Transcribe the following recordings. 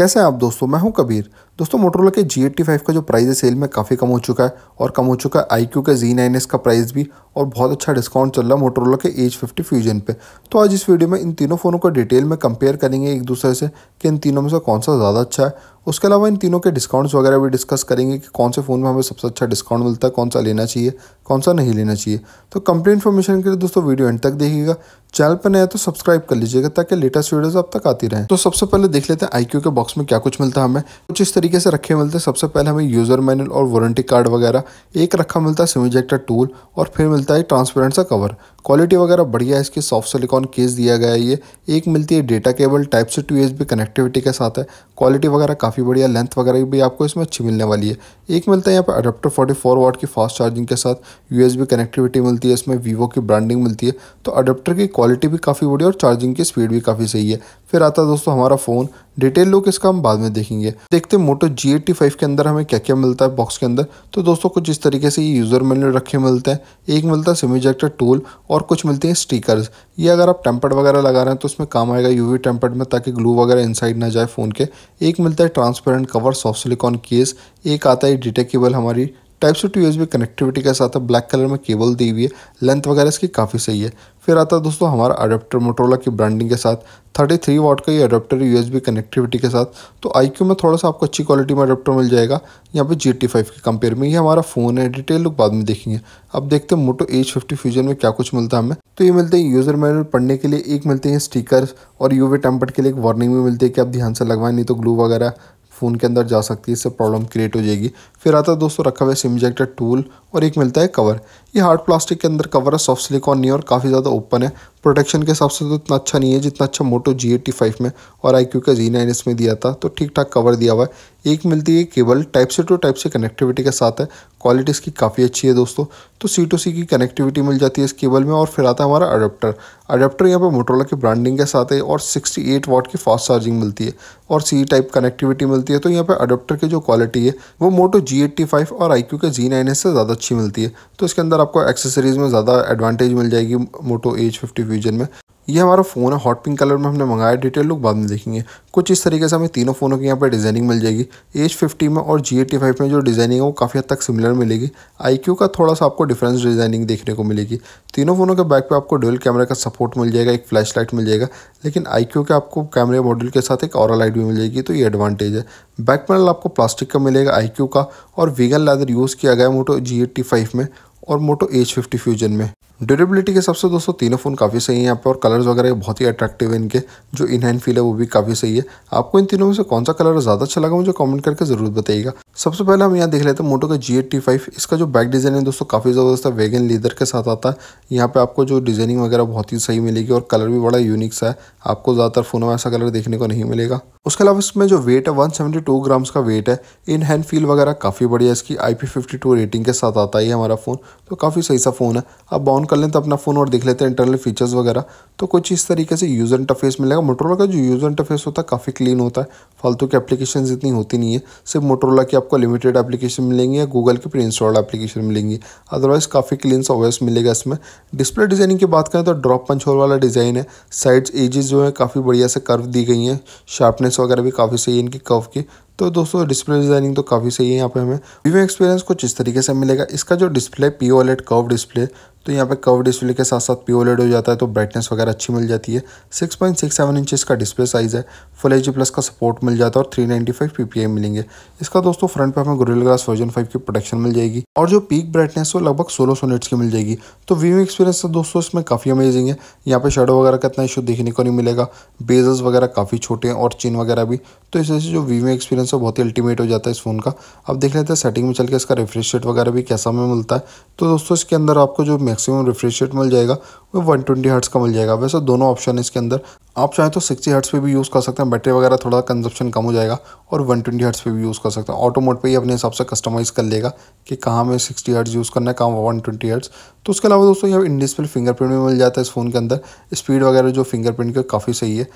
कैसे हैं आप दोस्तों मैं हूं कबीर दोस्तों मोटरोला के जी एट्टी फाइव का जो प्राइस है सेल में काफ़ी कम हो चुका है और कम हो चुका है आई क्यू का जी नाइन एस का प्राइस भी और बहुत अच्छा डिस्काउंट चल रहा है मोटरोला के एच फिफ्टी फ्यूजन पे तो आज इस वीडियो में इन तीनों फ़ोनों को डिटेल में कंपेयर करेंगे एक दूसरे से कि इन तीनों में से कौन सा ज़्यादा अच्छा है उसके अलावा इन तीनों के डिस्काउंट्स वगैरह भी डिस्कस करेंगे कि कौन से फ़ोन में हमें सबसे अच्छा डिस्काउंट मिलता है कौन सा लेना चाहिए कौन सा नहीं लेना चाहिए तो कंप्लीट इन्फॉर्मेशन के लिए दोस्तों वीडियो एंड तक देखिएगा चैनल पर नया तो सब्सक्राइब कर लीजिएगा ताकि लेटेस्ट वीडियोस आप तक आती रहें तो सबसे पहले देख लेते हैं आई के बॉक्स में क्या कुछ मिलता है हमें कुछ इस तरीके से रखे मिलते हैं सबसे पहले हमें यूज़र मैनुअल और वारंटी कार्ड वगैरह एक रखा मिलता है सिमिजेक्टर टूल और फिर मिलता है ट्रांसपेरेंट सा कवर क्वालिटी वगैरह बढ़िया है इसकी सॉफ्ट सिलिकॉन केस दिया गया है ये एक मिलती है data cable type C to connectivity के साथ है क्वालिटी वगैरह काफ़ी बढ़िया लेंथ वगैरह भी आपको इसमें अच्छी मिलने वाली है एक मिलता है यहाँ पर अडाप्टर फोर वाट की फास्ट चार्जिंग के साथ यूएसबी कनेक्टिविटी मिलती है इसमें वीवो की ब्रांडिंग मिलती है तो अडोप्टर की क्वालिटी भी काफ़ी बढ़िया और चार्जिंग की स्पीड भी काफ़ी सही है फिर आता है दोस्तों हमारा फ़ोन डिटेल लुक इसका हम बाद में देखेंगे देखते हैं मोटो जी एट्टी फाइव के अंदर हमें क्या क्या मिलता है बॉक्स के अंदर तो दोस्तों कुछ इस तरीके से ये यूज़र मैनुअल रखे मिलते हैं एक मिलता है सिम इजेक्टर टूल और कुछ मिलते हैं स्टिकर्स ये अगर आप टेम्पर्ड वगैरह लगा रहे हैं तो उसमें काम आएगा वी टेम्पर्ड में ताकि ग्लू वगैरह इनसाइड ना जाए फ़ोन के एक मिलता है transparent cover soft silicone case एक आता है डिटेक्टेबल हमारी type C to USB connectivity के साथ ब्लैक कलर में केबल दी हुई है लेंथ वगैरह इसकी काफ़ी सही है फिर आता है दोस्तों हमारा अडेप्टर मोटोला की ब्रांडिंग के साथ 33 थ्री वाट का ये अडेप्टर यूएसबी कनेक्टिविटी के साथ तो आई में थोड़ा सा आपको अच्छी क्वालिटी में अडेप्टर मिल जाएगा यहाँ पे जी टी फाइव के कंपेयर में ये हमारा फ़ोन है डिटेल लोग बाद में देखेंगे अब देखते हैं मोटो एच फिफ्टी फ्यूजन में क्या कुछ मिलता है हमें तो ये मिलते हैं यूज़र मैनुअल पढ़ने के लिए एक मिलते हैं स्टीकर और यू टेम्पर्ड के लिए एक वार्निंग भी मिलती है कि आप ध्यान से लगवाएं नहीं तो ग्लू वगैरह फ़ोन के अंदर जा सकती है इससे प्रॉब्लम क्रिएट हो जाएगी फिर आता है दोस्तों रखा हुआ है सिम इजेक्टर टूल और एक मिलता है कवर ये हार्ड प्लास्टिक के अंदर कवर है सॉफ्ट सिलिकॉन नहीं और काफ़ी ज़्यादा ओपन है प्रोटेक्शन के हिसाब से तो इतना अच्छा नहीं है जितना अच्छा मोटो जी एट्टी फाइव में और आई क्यू का जी नाइन इसमें दिया था तो ठीक ठाक कवर दिया हुआ है एक मिलती है cable type C to type C connectivity के साथ है क्वालिटी इसकी काफ़ी अच्छी है दोस्तों तो सी टू सी की कनेक्टिविटी मिल जाती है इस केबल में और फिर आता है हमारा अडेप्टर अडेप्टर यहाँ पर मोटरोला की ब्रांडिंग के साथ है और 68 वाट की फास्ट चार्जिंग मिलती है और सी टाइप कनेक्टिविटी मिलती है तो यहाँ पर अडेप्टर की जो क्वालिटी है वो मोटो जी एट्टी फाइव और आई क्यू के जी नाइन से ज़्यादा अच्छी मिलती है तो इसके अंदर आपको एक्सेसरीज़ में ज़्यादा एडवांटेज मिल जाएगी मोटो एच फिफ्टी फ्यूजन में ये हमारा फ़ोन है हॉट पिंक कलर में हमने मंगाया डिटेल लुक बाद में देखेंगे कुछ इस तरीके से हमें तीनों फ़ोनों की यहाँ पर डिज़ाइनिंग मिल जाएगी एज फिफ्टी में और जी एटी फाइव में जो डिज़ाइनिंग है वो काफ़ी हद तक सिमिलर मिलेगी आई क्यू का थोड़ा सा आपको डिफरेंस डिज़ाइनिंग देखने को मिलेगी तीनों फ़ोनों के बैक पर आपको डुअल कैमरा का सपोर्ट मिल जाएगा एक फ्लैश लाइट मिल जाएगा लेकिन आई क्यू के आपको कैमरे मॉड्यूल के साथ एक और लाइट भी मिल जाएगी तो ये एडवांटेज है बैक पैनल आपको प्लास्टिक का मिलेगा आई क्यू का और वीगन लैदर यूज़ किया गया मोटो जी एट्टी फाइव में और मोटो एच फिफ्टी फ्यूजन में ड्यूरेबिलिटी के सबसे दोस्तों तीनों फ़ोन काफ़ी सही है यहाँ पर और कलर्स वगैरह बहुत ही अट्रैक्टिव है इनके जो इन हैंड फील है वो भी काफ़ी सही है आपको इन तीनों में से कौन सा कलर ज़्यादा अच्छा लगा मुझे कमेंट करके ज़रूर बताइएगा सबसे पहले हम यहाँ देख लेते हैं मोटो का जी एट्टी फाइव इसका जो बैक डिज़ाइन है दोस्तों काफ़ी ज़बरदस्त है वेगन लीदर के साथ आता है यहाँ पर आपको जो डिज़ाइनिंग वगैरह बहुत ही सही मिलेगी और कलर भी बड़ा यूनिक सा है आपको ज़्यादातर फ़ोनों में ऐसा कलर देखने को नहीं मिलेगा उसके अलावा इसमें जो वेट है वन सेवेंटी टू ग्राम्स का वेट है इन हैंड फील वगैरह काफ़ी बढ़िया इसकी I P fifty two rating के साथ आता है हमारा फ़ोन तो काफ़ी सही सा फ़ोन है आप बाउंड कर लें तो अपना फ़ोन और देख लेते हैं इंटरनल फीचर्स वगैरह तो कुछ इस तरीके से यूज़र इंटरफेस मिलेगा मोटरोला का जो यूज़र इंटरफेस होता है काफ़ी क्लीन होता है फालतू की एप्लीकेशन इतनी होती नहीं है सिर्फ मोटरोला की आपको लिमिटेड एप्लीकेशन मिलेंगी या गूगल की प्री इंस्टॉल्ड एप्लीकेशन मिलेंगी अदरवाइज़ काफ़ी क्लीन सा ओएस मिलेगा इसमें डिस्प्ले डिज़ाइनिंग की बात करें तो ड्रॉप पंच होल वाला डिज़ाइन है साइड्स एजेस जो है काफ़ी बढ़िया से कर्व दी गई हैं शार्पनेस वगैरह भी काफ़ी सही है इनकी कर्व की तो दोस्तों डिस्प्ले डिजाइनिंग तो काफ़ी सही है यहाँ पे हमें वीवो एक्सपीरियंस कुछ इस तरीके से मिलेगा इसका जो display P OLED curve display तो यहाँ पे कर्व डिस्प्ले के साथ साथ पी ओलेट हो जाता है तो ब्राइटनेस वगैरह अच्छी मिल जाती है 6.67 पॉइंट इंचेस का डिस्प्ले साइज़ है फुल एच प्लस का सपोर्ट मिल जाता है और 395 आई मिलेंगे इसका दोस्तों फ्रंट पर हमें गुरिल ग्लास वर्जन फाइव की प्रोटेक्शन मिल जाएगी और जो पीक ब्राइटनेस वो लगभग सोलह सौ की मिल जाएगी तो वीवो तो एक्सपीरियंस दोस्तों इसमें काफ़ी अमेजिंग है यहाँ पे शेडो वगैरह का इतना इशू देखने को नहीं मिलेगा बेजस वगैरह काफ़ी छोटे हैं और चिन वगैरह भी तो इस वजह से जो वीवो एक्सपीरियंस परफॉर्मेंस है बहुत ही अल्टीमेट हो जाता है इस फ़ोन का अब देख लेते हैं सेटिंग में चल के इसका रिफ्रेश रेट वगैरह भी कैसा में मिलता है तो दोस्तों इसके अंदर आपको जो मैक्सिमम रिफ्रेश रेट मिल जाएगा वो वन ट्वेंटी हर्ट्स का मिल जाएगा वैसे दोनों ऑप्शन है इसके अंदर आप चाहें तो सिक्सटी हर्ट्स पे भी यूज़ कर सकते हैं बैटरी वगैरह थोड़ा कंजप्शन कम हो जाएगा और वन ट्वेंटी हर्ट्स पे भी यूज़ कर सकते हैं ऑटो मोड पे ही अपने हिसाब से कस्टमाइज़ कर लेगा कि कहाँ में सिक्सटी हर्ट्स यूज़ करना है कहाँ वन ट्वेंटी हर्ट्स तो उसके अलावा दोस्तों यहाँ इन फिंगरप्रिंट भी मिल जाता है इस फ़ोन के अंदर स्पीड वगैरह जो फिंगरप्रिंट के काफ़ी सही है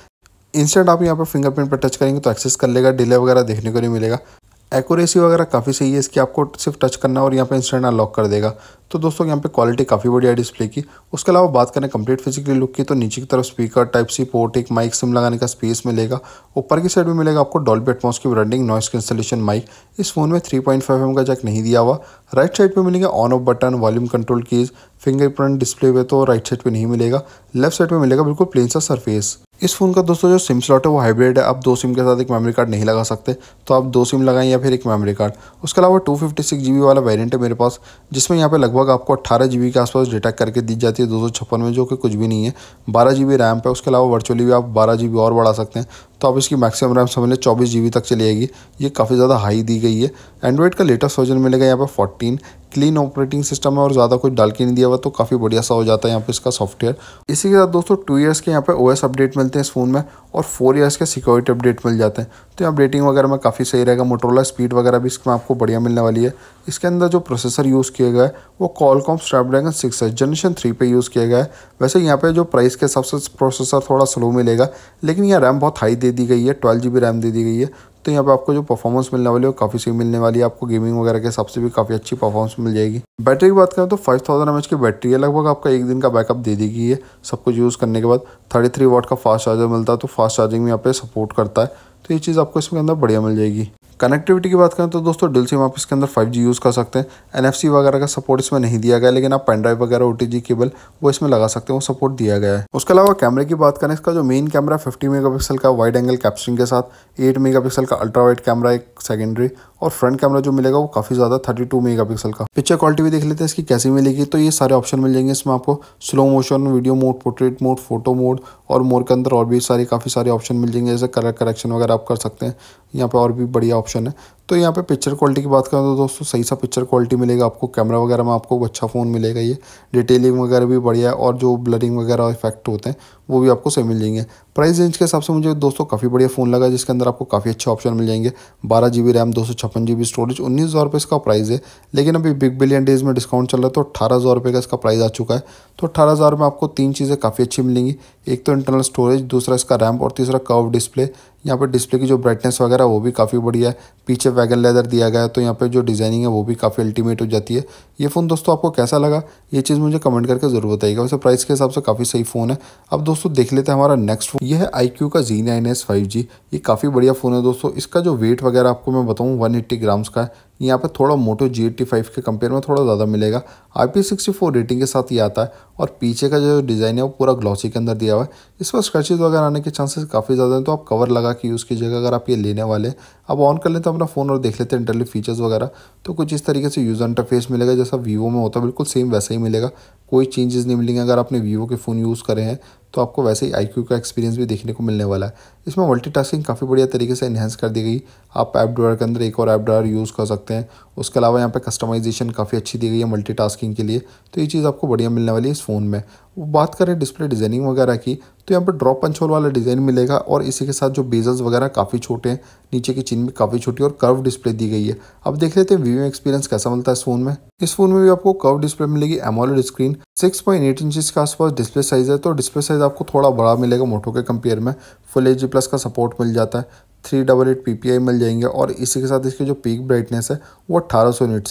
इंस्टेंट आप यहाँ पर फिंगरप्रिंट पर टच करेंगे तो एक्सेस कर लेगा डिले वगैरह देखने को नहीं मिलेगा एक्यूरेसी वगैरह काफ़ी सही है इसकी आपको सिर्फ टच करना और यहाँ पे इंस्टेंट अनलॉक कर देगा तो दोस्तों यहाँ पे क्वालिटी काफ़ी बढ़िया है डिस्प्ले की उसके अलावा बात करें कंप्लीट फिजिकली लुक की तो नीचे की तरफ स्पीकर टाइप सी पोर्ट एक माइक सिम लगाने का स्पेस मिलेगा ऊपर की साइड में मिलेगा आपको डॉल्बी एटमॉस की ब्रांडिंग नॉइस कैंसलेशन माइक इस फोन में थ्री पॉइंट फाइव एम का जैक नहीं दिया हुआ राइट साइड पर मिलेगा on off button volume control keys fingerprint display पे तो राइट साइड पे नहीं मिलेगा लेफ्ट साइड पे मिलेगा बिल्कुल प्लेन सा सरफेस इस फ़ोन का दोस्तों जो सिम स्लॉट है वो हाइब्रिड है आप दो सिम के साथ एक मेमोरी कार्ड नहीं लगा सकते तो आप दो सिम लगाएं या फिर एक मेमोरी कार्ड उसके अलावा two fifty six G B वाला वेरियंट है मेरे पास जिसमें यहाँ पे लगभग आपको अट्ठारह जी बी के आसपास डेटा करके दी जाती है दो सौ छप्पन में जो कि कुछ भी नहीं है बारह जी बी रैम पर उसके अलावा वर्चुअली भी आप बारह जी बी और बढ़ा सकते हैं तो आप इसकी मैक्सिमम रैम समझ लें चौबीस जी तक चली जाएगी ये काफ़ी ज़्यादा हाई दी गई है एंड्रॉइड का लेटेस्ट वर्जन मिलेगा यहाँ पर फोर्टीन क्लीन ऑपरेटिंग सिस्टम है और ज़्यादा कुछ डाल के नहीं दिया हुआ तो काफ़ी बढ़िया सा हो जाता है यहाँ पे इसका सॉफ्टवेयर इसी के साथ दोस्तों टू इयर्स के यहाँ पे ओएस अपडेट मिलते हैं इस फ़ोन में और फोर इयर्स के सिक्योरिटी अपडेट मिल जाते हैं तो यहाँ अपडेटिंग वगैरह में काफ़ी सही रहेगा मोटरोला स्पीड वगैरह भी इसमें आपको बढ़िया मिलने वाली है इसके अंदर जो प्रोसेसर यूज़ किया गया है वो कॉलकॉम स्नैपड्रैगन सिक्स है जनरेशन थ्री पे यूज़ किया गया है वैसे यहाँ पर जो प्राइस के हिसाब से प्रोसेसर थोड़ा स्लो मिलेगा लेकिन यह रैम बहुत हाई दे दी गई है ट्वेल्व जी रैम दे दी गई है तो यहाँ पर आपको जो परफॉर्मेंस मिलने वाली है काफ़ी सही मिलने वाली है आपको गेमिंग वगैरह के हिसाब से भी काफ़ी अच्छी परफॉर्मेंस मिल जाएगी बैटरी की बात करें तो फाइव थाउजेंड एम की बैटरी है लगभग आपका एक दिन का बैकअप दे दी गई है सब कुछ यूज़ करने के बाद थर्टी थ्री वाट का फास्ट चार्जर मिलता है तो फास्ट चार्जिंग में यहाँ पे सपोर्ट करता है तो ये चीज़ आपको इसमें अंदर बढ़िया मिल जाएगी कनेक्टिविटी की बात करें तो दोस्तों डिल सिम आप इसके अंदर 5G यूज़ कर सकते हैं एन वगैरह का सपोर्ट इसमें नहीं दिया गया लेकिन आप पेन ड्राइव वगैरह ओ केबल वो इसमें लगा सकते हैं वो सपोर्ट दिया गया है उसके अलावा कैमरे की बात करें इसका जो मेन कैमरा 50 मेगापिक्सल का वाइड एंगल कैप्चरिंग के साथ 8 मेगापिक्सल का अल्ट्रा वाइड कैमरा एक सेकेंडरी और फ्रंट कैमरा जो मिलेगा वो काफ़ी ज़्यादा 32 पिक्सल का पिक्चर क्वालिटी भी देख लेते हैं इसकी कैसी मिलेगी तो ये सारे ऑप्शन मिल जाएंगे इसमें आपको slow motion video mode portrait mode photo mode और मोर के अंदर और भी सारे काफ़ी सारे ऑप्शन मिल जाएंगे जैसे कलर करेक्शन वगैरह आप कर सकते हैं यहाँ पर और भी बढ़िया ऑप्शन है तो यहाँ पे पिक्चर क्वालिटी की बात करें तो दोस्तों सही सा पिक्चर क्वालिटी मिलेगा आपको कैमरा वगैरह में आपको अच्छा फ़ोन मिलेगा ये डिटेलिंग वगैरह भी बढ़िया है और जो ब्लरिंग वगैरह इफेक्ट होते हैं वो भी आपको सही मिल जाएंगे प्राइस रेंज के हिसाब से मुझे दोस्तों काफ़ी बढ़िया फ़ोन लगा जिसके अंदर आपको काफ़ी अच्छे ऑप्शन मिल जाएंगे बारह जी बी रैम दो सौ छप्पन जी बी स्टोरेज उन्नीस हज़ार रुपये इसका प्राइस है लेकिन अभी बिग बिलियन डेज़ में डिस्काउंट चल रहा है तो अठारह हज़ार रुपये का इसका प्राइस आ चुका है तो अठारह हज़ार में आपको तीन चीज़ें काफ़ी अच्छी मिलेंगी एक तो इंटरनल स्टोरेज दूसरा इसका रैम और तीसरा कर्व डिस्प्ले यहाँ पर डिस्प्ले की जो ब्राइटनेस वगैरह वो भी काफ़ी बढ़िया है पीछे वैगन लेदर दिया गया है तो यहाँ पर जो डिज़ाइनिंग है वो भी काफ़ी अल्टीमेट हो जाती है ये फ़ोन दोस्तों आपको कैसा लगा ये चीज़ मुझे कमेंट करके ज़रूर बताइएगा वैसे प्राइस के हिसाब से काफ़ी सही फ़ोन है अब दोस्तों देख लेते हैं हमारा नेक्स्ट फ़ोन ये है आई का जी नाइन ये काफ़ी बढ़िया फ़ोन है दोस्तों इसका जो वेट वगैरह आपको मैं बताऊँ वन ग्राम्स का है यहाँ पर थोड़ा मोटो जी एट्टी फाइव के कंपेयर में थोड़ा ज़्यादा मिलेगा I P sixty four rating के साथ ये आता है और पीछे का जो डिज़ाइन है वो पूरा ग्लॉसी के अंदर दिया हुआ है इस पर स्क्रचेज वगैरह आने के चांसेस काफ़ी ज़्यादा हैं तो आप कवर लगा के यूज़ कीजिएगा अगर आप ये लेने वाले अब ऑन कर लेते हैं तो अपना फ़ोन और देख लेते हैं इंटरली फीचर्स वगैरह तो कुछ इस तरीके से यूज इंटरफेस मिलेगा जैसा वीवो में होता है बिल्कुल सेम वैसा ही मिलेगा कोई चेंजेस नहीं मिलेंगे अगर आपने वीवो के फ़ोन यूज़ करें हैं तो आपको वैसे ही आई का एक्सपीरियंस भी देखने को मिलने वाला है इसमें मल्टीटास्किंग काफ़ी बढ़िया तरीके से इन्हेंस कर दी गई आप ऐप ड्राइवर के अंदर एक और ऐप ड्राइवर यूज़ कर सकते हैं उसके अलावा यहाँ पे कस्टमाइजेशन काफ़ी अच्छी दी गई है मल्टीटास्किंग के लिए तो ये चीज़ आपको बढ़िया मिलने वाली है इस फ़ोन में बात करें डिस्प्ले डिज़ाइनिंग वगैरह की तो यहाँ पर ड्रॉप पंच होल वाला डिज़ाइन मिलेगा और इसी के साथ जो बेजल्स वगैरह काफ़ी छोटे हैं नीचे की चिन भी काफ़ी छोटी और कर्व डिस्प्ले दी गई है अब देख लेते हैं वीवो एक्सपीरियंस कैसा मिलता है इस फोन में इस फोन में भी आपको कर्व डिस्प्ले मिलेगी एमोलेड स्क्रीन 6.8 पॉइंट इंचज के आसपास डिस्प्ले साइज है तो डिस्प्ले साइज आपको थोड़ा बड़ा मिलेगा मोटो के कंपेयर में फुल एच प्लस का सपोर्ट मिल जाता है थ्री डबल एट पी मिल जाएंगे और इसी के साथ इसके जो पीक ब्राइटनेस है वो अट्ठारह सौ है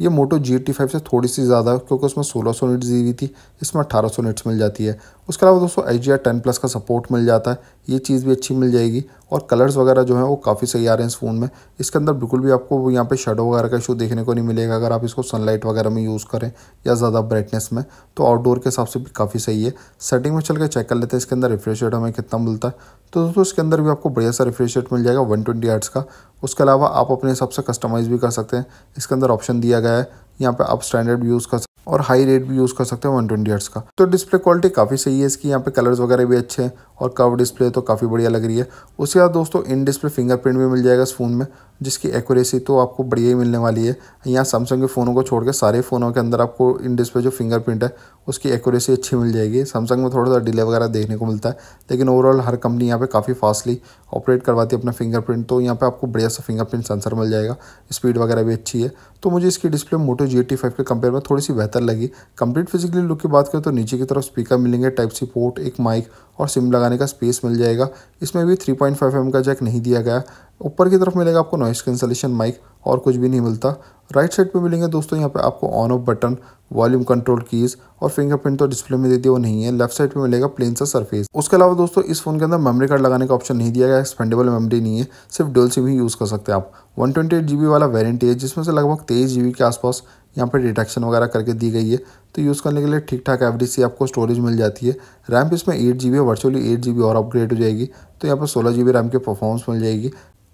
ये मोटो जी टी फाइव से थोड़ी सी ज़्यादा क्योंकि उसमें सोलह सौ नीट्स दी हुई थी इसमें अठारह सौ नीट्स मिल जाती है उसके अलावा दोस्तों H D R ten plus का सपोर्ट मिल जाता है ये चीज़ भी अच्छी मिल जाएगी और कलर्स वगैरह जो है वो काफ़ी सही आ रहे हैं इस फ़ोन में इसके अंदर बिल्कुल भी आपको यहाँ पे शेडो वगैरह का इशू देखने को नहीं मिलेगा अगर आप इसको सनलाइट वगैरह में यूज़ करें या ज़्यादा ब्राइटनेस में तो आउटडोर के हिसाब से भी काफ़ी सही है सेटिंग में चल के चेक कर लेते हैं इसके अंदर रिफ्रेश रेट हमें कितना मिलता है तो दोस्तों इसके अंदर भी आपको बढ़िया सा रिफ्रेश रेट मिल जाएगा वन ट्वेंटी का उसके अलावा आप अपने हिसाब से कस्टमाइज़ भी कर सकते हैं इसके अंदर ऑप्शन दिया गया जगह है यहाँ पे आप स्टैंडर्ड यूज कर सकते और हाई रेट भी यूज़ कर सकते हैं वन ट्वेंटी का तो डिस्प्ले क्वालिटी काफ़ी सही है इसकी यहाँ पे कलर्स वगैरह भी अच्छे हैं और कव डिस्प्ले तो काफ़ी बढ़िया लग रही है उसके बाद दोस्तों इन डिस्प्ले फिंगरप्रिंट भी मिल जाएगा इस फ़ोन में जिसकी एक्यूरेसी तो आपको बढ़िया ही मिलने वाली है यहाँ सैमसंग के फ़ोनों को छोड़ के सारे फ़ोनों के अंदर आपको इन डिस्प्ले जो फिंगरप्रिंट है उसकी एक्यूरेसी अच्छी मिल जाएगी सैमसंग में थोड़ा सा डिले वगैरह देखने को मिलता है लेकिन ओवरऑल हर कंपनी यहाँ पे काफ़ी फास्टली ऑपरेट करवाती है अपना फिंगरप्रिंट तो यहाँ पर आपको बढ़िया सा फिंगरप्रिंट सेंसर मिल जाएगा स्पीड वगैरह भी अच्छी है तो मुझे इसकी डिस्प्ले मोटो जी के कंपेयर में थोड़ी सी बेहतर बेहतर लगी कंप्लीट फिजिकली लुक की बात करें तो नीचे की तरफ स्पीकर मिलेंगे टाइप सी पोर्ट एक माइक और सिम लगाने का स्पेस मिल जाएगा इसमें भी 3.5 पॉइंट का जैक नहीं दिया गया ऊपर की तरफ मिलेगा आपको नॉइस कैंसलेशन माइक और कुछ भी नहीं मिलता राइट साइड पे मिलेंगे दोस्तों यहाँ पे आपको on off button volume control keys और फिंगरप्रिंट तो डिस्प्ले में दे दिया वो नहीं है लेफ्ट साइड पे मिलेगा प्लेन सा सरफेस उसके अलावा दोस्तों इस फोन के अंदर मेमोरी कार्ड लगाने का ऑप्शन नहीं दिया गया एक्सपेंडेबल मेमोरी नहीं है सिर्फ डोल सिम ही यूज़ कर सकते हैं आप वन ट्वेंटी वाला वारंटी है जिसमें से लगभग तेईस जी के आसपास यहाँ पर डिटेक्शन वगैरह करके दी गई है तो यूज़ करने के लिए ठीक ठाक एवरेज से आपको स्टोरेज मिल जाती है रैम इसमें एट जी है वर्चुअली एट जी और अपग्रेड हो जाएगी तो यहाँ पर सोलह जी रैम की परफॉर्मेंस मिल जाएगी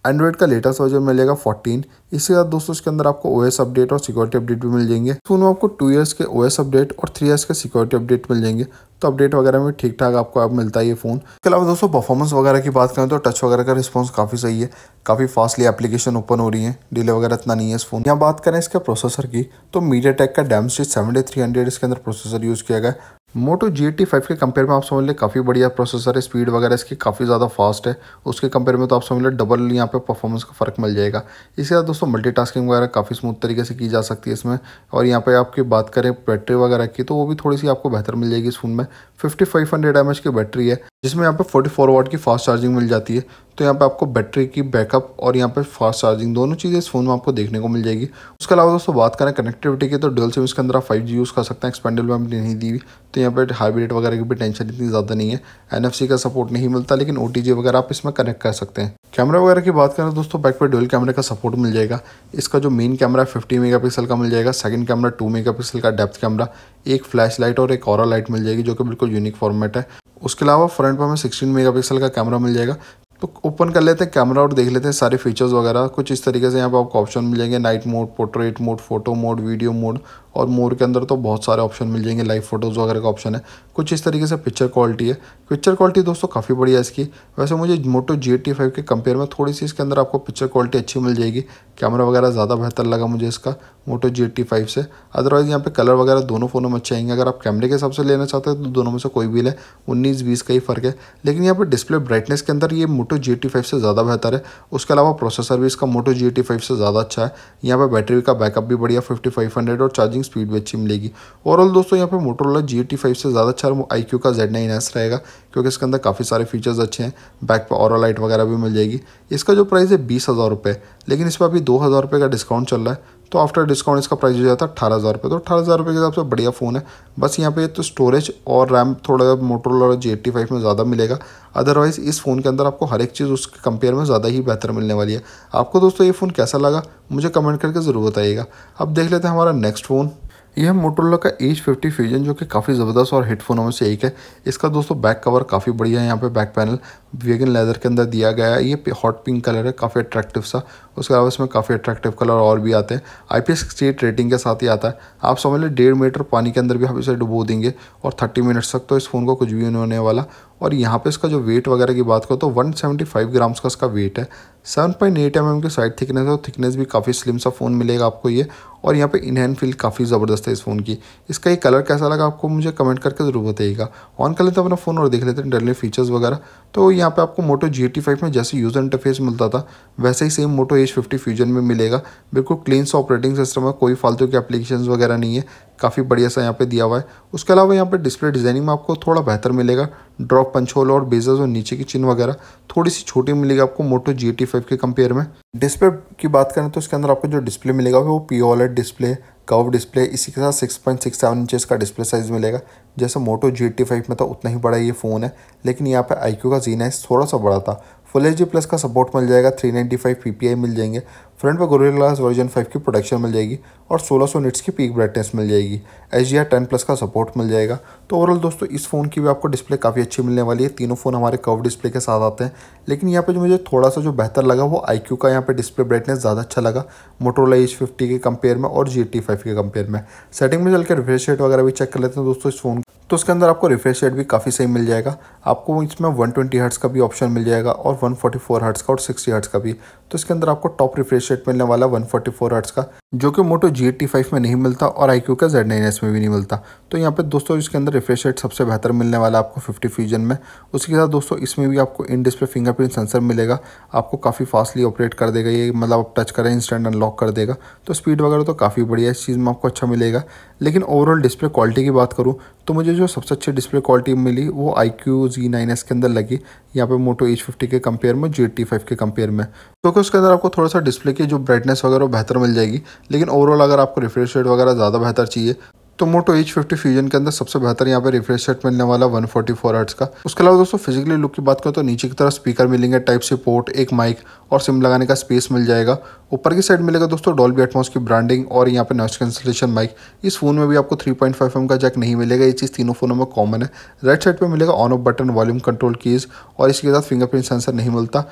एंड्रॉयड का लेटेस्ट वर्जन मिलेगा फोर्टीन इसके साथ दोस्तों इसके अंदर आपको ओएस अपडेट और सिक्योरिटी अपडेट भी मिल जाएंगे तो उनमें आपको टू ईयर्स के ओएस अपडेट और थ्री ईयर्स के सिक्योरिटी अपडेट मिल जाएंगे तो अपडेट वगैरह में ठीक ठाक आपको अब मिलता है ये फ़ोन इसके अलावा दोस्तों परफॉर्मेंस वगैरह की बात करें तो टच वगैरह का रिस्पॉन्स काफ़ी सही है काफ़ी फास्टली एप्लीकेशन ओपन हो रही है डिले वगैरह इतना नहीं है इस फोन यहाँ बात करें इसके प्रोसेसर की तो मीडिया टेक का डैम सेवेंटी थ्री हंड्रेड इसके अंदर प्रोसेसर यूज़ किया गया मोटो जी एट्टी फाइव के कंपेयर में आप समझ लें काफ़ी बढ़िया प्रोसेसर है स्पीड वगैरह इसकी काफ़ी ज़्यादा फास्ट है उसके कंपेयर में तो आप समझ लें डबल यहाँ पे परफॉर्मेंस का फ़र्क मिल जाएगा इसके बाद दोस्तों दोस्तों मल्टीटास्किंग वगैरह काफ़ी स्मूथ तरीके से की जा सकती है इसमें और यहाँ पे आपकी बात करें बैटरी वगैरह की तो वो भी थोड़ी सी आपको बेहतर मिल जाएगी इस फ़ोन में fifty five hundred M H की बैटरी है जिसमें यहाँ पे 44 वाट की फास्ट चार्जिंग मिल जाती है तो यहाँ पे आपको बैटरी की बैकअप और यहाँ पे फास्ट चार्जिंग दोनों चीज़ें इस फोन में आपको देखने को मिल जाएगी उसके अलावा दोस्तों बात करें कनेक्टिविटी की तो डुअल सिम इसके अंदर आप फाइव यूज़ कर सकते हैं एक्सपेंडेबल में नहीं दी हुई तो यहाँ पर हाइब्रिड वगैरह की भी टेंशन इतनी ज़्यादा नहीं है एन का सपोर्ट नहीं मिलता लेकिन ओ वगैरह आप इसमें कनेक्ट कर सकते हैं कैमरा वगैरह की बात करें तो दोस्तों बैक पर डुअल कैमरे का सपोर्ट मिल जाएगा इसका जो मेन कैमरा है फिफ्टी मेगा का मिल जाएगा सेकंड कैमरा टू मेगा का डेप्थ कैमरा एक फ्लैश लाइट और एक और लाइट मिल जाएगी जो कि बिल्कुल यूनिक फॉर्मेट है उसके अलावा फ्रंट पर हमें सिक्सटीन मेगापिक्सल का कैमरा मिल जाएगा तो ओपन कर लेते हैं कैमरा और देख लेते हैं सारे फीचर्स वगैरह कुछ इस तरीके से यहाँ पर आपको ऑप्शन मिलेंगे night mode portrait mode photo mode video mode और मोर के अंदर तो बहुत सारे ऑप्शन मिल जाएंगे लाइव फोटोज़ वगैरह का ऑप्शन है कुछ इस तरीके से पिक्चर क्वालिटी है पिक्चर क्वालिटी दोस्तों काफ़ी बढ़िया इसकी वैसे मुझे मोटो जी टी फाइव के कंपेयर में थोड़ी सी इसके अंदर आपको पिक्चर क्वालिटी अच्छी मिल जाएगी कैमरा वगैरह ज़्यादा बेहतर लगा मुझे इसका मोटो जी टी फाइव से अदरवाइज़ यहाँ पे कलर वगैरह दोनों फ़ोनों में अच्छे आएंगे अगर आप कैमरे के हिसाब से लेना चाहते हैं तो दोनों में से कोई भी लें उन्नीस बीस का ही फ़र्क है लेकिन यहाँ पर डिस्प्ले ब्राइटनेस के अंदर ये मोटो जी टी फाइव से ज़्यादा बेहतर है उसके अलावा प्रोसेसर भी इसका मोटो जी एट्टी फाइव से ज़्यादा अच्छा है यहाँ पर बैटरी का बैकअप भी बढ़िया फिफ्टी फाइव हंड्रेड और चार्जिंग रनिंग स्पीड भी अच्छी मिलेगी ओवरऑल दोस्तों यहाँ पे मोटरोला जी टी फाइव से ज़्यादा अच्छा आई क्यू का जेड नाइन एस रहेगा क्योंकि इसके अंदर काफ़ी सारे फीचर्स अच्छे हैं बैक पर और लाइट वगैरह भी मिल जाएगी इसका जो प्राइस है बीस हज़ार रुपये लेकिन इस पर अभी दो हज़ार रुपये का डिस्काउंट चल रहा है तो आफ्टर डिस्काउंट इसका प्राइस हो जाता है अठारह हज़ार रुपये तो अठारह हज़ार रुपये के हिसाब से बढ़िया फ़ोन है बस यहाँ पे तो स्टोरेज और रैम थोड़ा मोटरोला जी एट्टी फाइव में ज़्यादा मिलेगा अदरवाइज़ इस फ़ोन के अंदर आपको हर एक चीज़ उसके कंपेयर में ज़्यादा ही बेहतर मिलने वाली है आपको दोस्तों ये फ़ोन कैसा लगा मुझे कमेंट करके ज़रूर बताइएगा अब देख लेते हैं हमारा नेक्स्ट फ़ोन यह मोटोला का एच फिफ्टी फ्यूजन जो कि काफ़ी ज़बरदस्त और हेडफोनों में से एक है इसका दोस्तों बैक कवर काफ़ी बढ़िया है यहाँ पे बैक पैनल वेगन लेदर के अंदर दिया गया है ये हॉट पिंक कलर है काफ़ी अट्रैक्टिव सा उसके अलावा इसमें काफ़ी अट्रैक्टिव कलर और भी आते हैं आई पी रेटिंग के साथ ही आता है आप समझ लें डेढ़ मीटर पानी के अंदर भी आप इसे डुबो देंगे और थर्टी मिनट्स तक तो इस फ़ोन को कुछ भी नहीं होने वाला और यहाँ पे इसका जो वेट वगैरह की बात करो तो 175 ग्राम्स का इसका वेट है 7.8 पॉइंट mm के साइड थिकनेस है थिकनेस तो भी काफ़ी स्लिम सा फ़ोन मिलेगा आपको ये और यहाँ पे इनहैंड फील काफ़ी ज़बरदस्त है इस फ़ोन की इसका ये कलर कैसा लगा आपको मुझे कमेंट करके ज़रूर बताइएगा ऑन कर लेते हैं अपना फ़ोन और देख लेते हैं डरले फीचर्स वगैरह तो यहाँ पे आपको मोटो जी एटी फाइव में जैसे यूज़र इंटरफेस मिलता था वैसे ही same Moto H fifty fusion में मिलेगा बिल्कुल क्लीन सा ऑपरेटिंग सिस्टम है कोई फालतू के एप्लीकेशन वगैरह नहीं है काफ़ी बढ़िया सा यहाँ पे दिया हुआ है उसके अलावा यहाँ पे डिस्प्ले डिज़ाइनिंग में आपको थोड़ा बेहतर मिलेगा ड्रॉप पंच होल और बेजस और नीचे की चिन वगैरह थोड़ी सी छोटी मिलेगी आपको मोटो जी टी फाइव के कंपेयर में डिस्प्ले की बात करें तो इसके अंदर आपको जो डिस्प्ले मिलेगा वो पी ओलेट डिस्प्ले कव डिस्प्ले इसी के साथ six point six seven inches का डिस्प्ले साइज़ मिलेगा जैसे मोटो जी टी फाइव में था तो उतना ही बड़ा ये फ़ोन है लेकिन यहाँ पे आई क्यू का जीना है थोड़ा सा बड़ा था फुल एच डी प्लस का सपोर्ट मिल जाएगा three ninety five P P I मिल जाएंगे फ्रंट पर गोरिल ग्लास वर्जन फाइव की प्रोटेक्शन मिल जाएगी और 1600 सौ निट्स की पीक ब्राइटनेस मिल जाएगी एच डी टेन प्लस का सपोर्ट मिल जाएगा तो ओवरऑल दोस्तों इस फ़ोन की भी आपको डिस्प्ले काफ़ी अच्छी मिलने वाली है तीनों फ़ोन हमारे कर्व डिस्प्ले के साथ आते हैं लेकिन यहाँ पे जो मुझे थोड़ा सा जो बेहतर लगा वो आई का यहाँ पर डिस्प्ले ब्राइटनेस ज़्यादा अच्छा लगा मोटोला एच फिफ्टी के कंपेयर में और जी टी फाइव के कंपेयर में सेटिंग में चल के रिफ्रेश रेट वगैरह भी चेक कर लेते हैं दोस्तों इस फ़ोन तो उसके अंदर आपको रिफ्रेश रेट भी काफ़ी सही मिल जाएगा आपको इसमें 120 हर्ट्स का भी ऑप्शन मिल जाएगा और 144 हर्ट्स का और 60 हर्ट्स का भी तो इसके अंदर आपको टॉप रिफ्रेश सेट मिलने वाला 144 फोर्टी का जो कि मोटो जी एट्टी में नहीं मिलता और आई का जेड नाइन में भी नहीं मिलता तो यहाँ पे दोस्तों इसके अंदर रिफ्रेश रेट सबसे बेहतर मिलने वाला आपको फिफ्टी फ्यूजन में उसके साथ दोस्तों इसमें भी आपको इन डिस्प्ले फिंगरप्रिंट सेंसर मिलेगा आपको काफ़ी फास्टली ऑपरेट कर देगा ये मतलब आप टच करें इंस्टेंट अनलॉक कर देगा तो स्पीड वगैरह तो काफ़ी बढ़िया इस चीज़ में आपको अच्छा मिलेगा लेकिन ओवरऑल डिस्प्ले क्वालिटी की बात करूँ तो मुझे जो सबसे अच्छी डिस्प्ले क्वालिटी मिली वो iQOO Z nine S के अंदर लगी यहाँ पे मोटो एच फिफ्टी के कंपेयर में जी एट्टी फाइव के कंपेयर में क्योंकि उसके अंदर आपको थोड़ा सा डिस्प्ले की जो ब्राइटनेस वगैरह बेहतर मिल जाएगी लेकिन ओवरऑल अगर आपको रिफ्रेश रेट वगैरह ज़्यादा बेहतर चाहिए तो मोटो एच फिफ्टी फ्यूजन के अंदर सबसे बेहतर यहाँ पे रिफ्रेश रेट मिलने वाला 144 फोर्टी का उसके अलावा दोस्तों फिजिकली लुक की बात करें तो नीचे की तरफ स्पीकर मिलेंगे टाइप सी पोर्ट एक माइक और सिम लगाने का स्पेस मिल जाएगा ऊपर की साइड मिलेगा दोस्तों डॉल्बी एटमॉस की ब्रांडिंग और यहाँ पे नॉइस कैंसिलेशन माइक इस फोन में भी आपको 3.5 पॉइंट का जैक नहीं मिलेगा ये चीज़ तीनों फोनों में कॉमन है राइट साइड पर मिलेगा on off button volume control keys और इसके साथ फिंगरप्रिंट सेंसर नहीं मिलता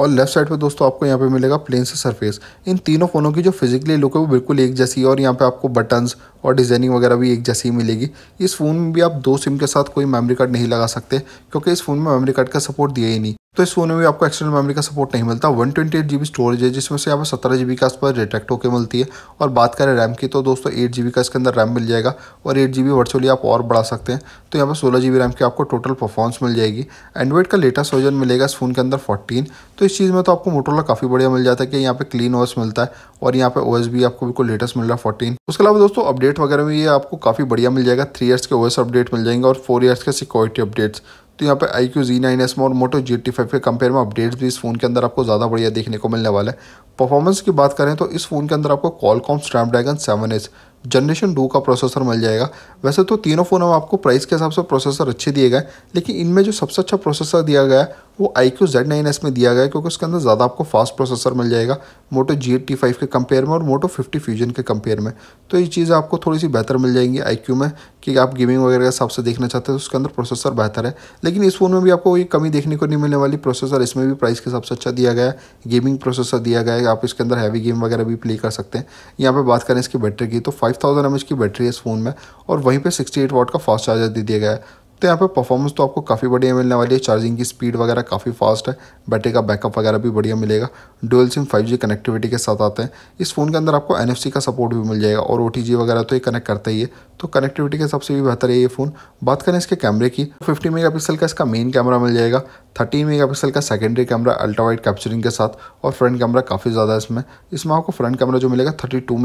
और लेफ्ट साइड पर दोस्तों आपको यहाँ पे मिलेगा प्लेन से सरफेस इन तीनों फ़ोनों की जो फिजिकली लुक है वो बिल्कुल एक जैसी है और यहाँ पे आपको बटन्स और डिज़ाइनिंग वगैरह भी एक जैसी ही मिलेगी इस फ़ोन में भी आप दो सिम के साथ कोई मेमोरी कार्ड नहीं लगा सकते क्योंकि इस फ़ोन में मेमोरी कार्ड का सपोर्ट दिया ही नहीं तो इस फोन में भी आपको एक्सटर्नल मेमोरी का सपोर्ट नहीं मिलता one twenty eight G B storage है जिसमें से आपको सत्रह जी बी के आसपास रिटेक्ट होकर मिलती है और बात करें रैम की तो दोस्तों एट जी बी का इसके अंदर रैम मिल जाएगा और एट जी बी वर्चुअली आप और बढ़ा सकते हैं तो यहाँ पर सोलह जी बी रैम की आपको टोटल परफॉर्मेंस मिल जाएगी एंड्रॉइड का लेटेस्ट वर्जन मिलेगा इस फोन के अंदर फोर्टीन तो इस चीज़ में तो आपको मोटोला काफ़ी बढ़िया मिल जाता है कि यहाँ पर क्लीन ओएस मिलता है और यहाँ पे ओएस भी आपको बिल्कुल लेटेस्ट मिल रहा है फोर्टीन उसके अलावा दोस्तों अपडेट वगैरह में ये आपको काफ़ी बढ़िया मिल जाएगा थ्री ईयर्स के ओएस अपडेट मिल जाएंगे और फोर ईयर्स के सिक्योरिटी अपडेट्स तो यहाँ पर iQOO Z nine S में और मोटो जी टी फाइव के कंपेयर में अपडेट्स भी इस फ़ोन के अंदर आपको ज़्यादा बढ़िया देखने को मिलने वाला है परफॉर्मेंस की बात करें तो इस फ़ोन के अंदर आपको Qualcomm Snapdragon seven S generation two का प्रोसेसर मिल जाएगा वैसे तो तीनों फ़ोन में आपको प्राइस के हिसाब से प्रोसेसर अच्छे दिए गए लेकिन इनमें जो सबसे अच्छा प्रोसेसर दिया गया वो iQOO Z nine S में दिया गया क्योंकि उसके अंदर ज़्यादा आपको फास्ट प्रोसेसर मिल जाएगा मोटो जी एट्टी फाइव के कंपेयर में और मोटो फिफ्टी फ्यूजन के कंपेयर में तो ये चीज़ आपको थोड़ी सी बेहतर मिल जाएंगी आई क्यू में कि आप गेमिंग वगैरह के हिसाब से देखना चाहते हैं तो उसके अंदर प्रोसेसर बेहतर है लेकिन इस फ़ोन में भी आपको कोई कमी देखने को नहीं मिलने वाली प्रोसेसर इसमें भी प्राइस के हिसाब से अच्छा दिया गया गेमिंग प्रोसेसर दिया गया है आप इसके अंदर हैवी गेम वगैरह भी प्ले कर सकते हैं यहाँ पर बात करें इसकी बैटरी की तो फाइव थाउजेंड एम की बैटरी है इस फ़ोन में और वहीं पे सिक्सटी एट वाट का फास्ट चार्जर दे दिया गया है तो यहाँ पे परफॉर्मेंस तो आपको काफ़ी बढ़िया मिलने वाली है चार्जिंग की स्पीड वगैरह काफ़ी फास्ट है बैटरी का बैकअप वगैरह भी बढ़िया मिलेगा डुअल सिम 5G कनेक्टिविटी के साथ आते हैं इस फ़ोन के अंदर आपको एन का सपोर्ट भी मिल जाएगा और ओ वगैरह तो ये कनेक्ट करता ही है तो कनेक्टिविटी के हिसाब से भी बेहतर है ये फ़ोन बात करें इसके कैमरे की फिफ्टी तो मेगा का इसका मेन कैमरा मिल जाएगा थर्टी मेगा का secondary camera ultra wide capturing के साथ और फ्रंट कैमरा काफ़ी ज़्यादा है इसमें इसमें आपको फ्रंट कैमरा जो मिलेगा थर्टी टू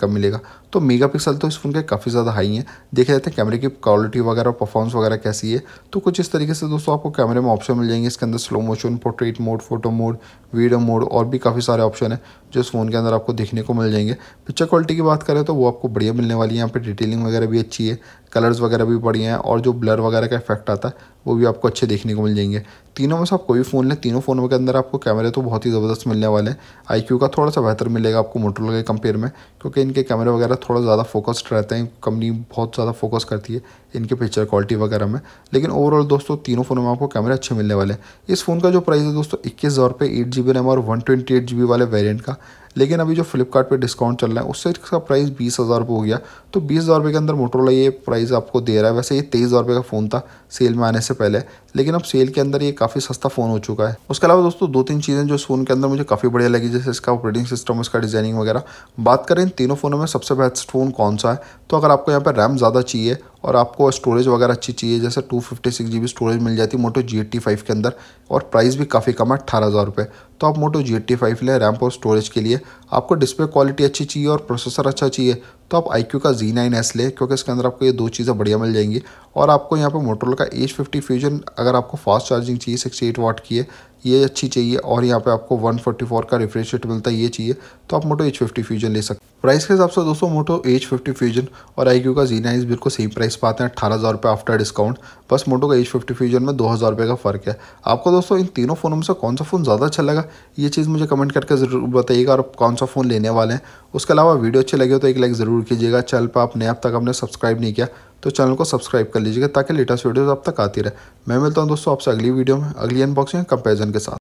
का मिलेगा तो मेगा तो इस फोन के काफ़ी ज़्यादा हाई है देखे जाते हैं कैमरे की क्वालिटी वगैरह परफॉर्मेंस वगैरह वगैरह कैसी है तो कुछ इस तरीके से दोस्तों आपको कैमरे में ऑप्शन मिल जाएंगे इसके अंदर slow motion portrait mode photo mode video mode और भी काफ़ी सारे ऑप्शन है जो इस फ़ोन के अंदर आपको देखने को मिल जाएंगे पिक्चर क्वालिटी की बात करें तो वो आपको बढ़िया मिलने वाली है यहाँ पर डिटेलिंग वगैरह भी अच्छी है कलर्स वगैरह भी बढ़िया हैं और जो ब्लर वगैरह का इफेक्ट आता है वो भी आपको अच्छे देखने को मिल जाएंगे तीनों में से आप कोई भी फ़ोन लें तीनों फ़ोनों के अंदर आपको कैमरे तो बहुत ही ज़बरदस्त मिलने वाले हैं आई का थोड़ा सा बेहतर मिलेगा आपको मोटरोला के कंपेयर में क्योंकि इनके कैमरे वगैरह थोड़ा ज़्यादा फोकस्ड रहते हैं कंपनी बहुत ज़्यादा फोकस करती है इनके पिक्चर क्वालिटी वगैरह में लेकिन ओवरऑल दोस्तों तीनों फ़ोनों में आपको कैमरे अच्छे मिलने वाले हैं इस फ़ोन का जो प्राइस है दोस्तों इक्कीस हज़ार रुपये एट जी रैम और one twenty eight G B वाले वेरियंट का लेकिन अभी जो फ्लिपकार्ट डिस्काउंट चल रहा है उससे इसका प्राइस बीस हज़ार रुपये हो गया तो बीस हज़ार रुपये के अंदर मोटरोला ये प्राइस आपको दे रहा है वैसे ये तेईस हज़ार रुपये का फ़ोन था सेल में आने से पहले लेकिन अब सेल के अंदर ये काफ़ी सस्ता फ़ोन हो चुका है उसके अलावा दोस्तों दो तीन चीज़ें जो इस फ़ोन के अंदर मुझे काफ़ी बढ़िया लगी जैसे इसका ऑपरेटिंग सिस्टम इसका डिज़ाइनिंग वगैरह बात करें इन तीनों फ़ोनों में सबसे बेस्ट फ़ोन कौन सा है तो अगर आपको यहाँ पर रैम ज़्यादा चाहिए और आपको स्टोरेज वगैरह अच्छी चाहिए जैसे two fifty six G B storage मिल जाती मोटो जी एट्टी फाइव के अंदर और प्राइस भी काफ़ी कम है अठारह हज़ार रुपये तो आप मोटो जी एट्टी फाइव लें रैम और स्टोरेज के लिए आपको डिस्प्ले क्वालिटी अच्छी चाहिए और प्रोसेसर अच्छा चाहिए तो आप आई क्यू का जी नाइन एस लें क्योंकि इसके अंदर आपको ये दो चीज़ें बढ़िया मिल जाएंगी और आपको यहाँ पर मोटोल का एच फिफ्टी फ्यूजन अगर आपको फास्ट चार्जिंग चाहिए सिक्सटी एट वाट की है ये अच्छी चाहिए और यहाँ पे आपको 144 का रिफ्रेश रेट मिलता है ये चाहिए तो आप मोटो एच फिफ्टी फ्यूजन ले सकते हैं प्राइस के हिसाब से दोस्तों मोटो एच फिफ्टी फ्यूजन और आई का जी नाइन बिल्कुल सेम प्राइस पाते हैं अठारह हज़ार रुपये आफ्टर डिस्काउंट बस मोटो का एच फिफ्टी फ्यूजन में दो हज़ार रुपये का फ़र्क है आपको दोस्तों इन तीनों फ़ोनों में से कौन सा फ़ोन ज़्यादा अच्छा लगा ये चीज़ मुझे कमेंट करके ज़रूर बताइएगा और कौन सा फ़ोन लेने वाले हैं उसके अलावा वीडियो अच्छे लगे हो तो एक लाइक ज़रूर कीजिएगा चैनल पर आपने अब तक आपने सब्सक्राइब नहीं किया तो चैनल को सब्सक्राइब कर लीजिएगा ताकि लेटेस्ट वीडियो आप तक आती रहे मैं मिलता हूँ दोस्तों आपसे अगली वीडियो में अगली अनबॉक्सिंग कंपेरिजन के साथ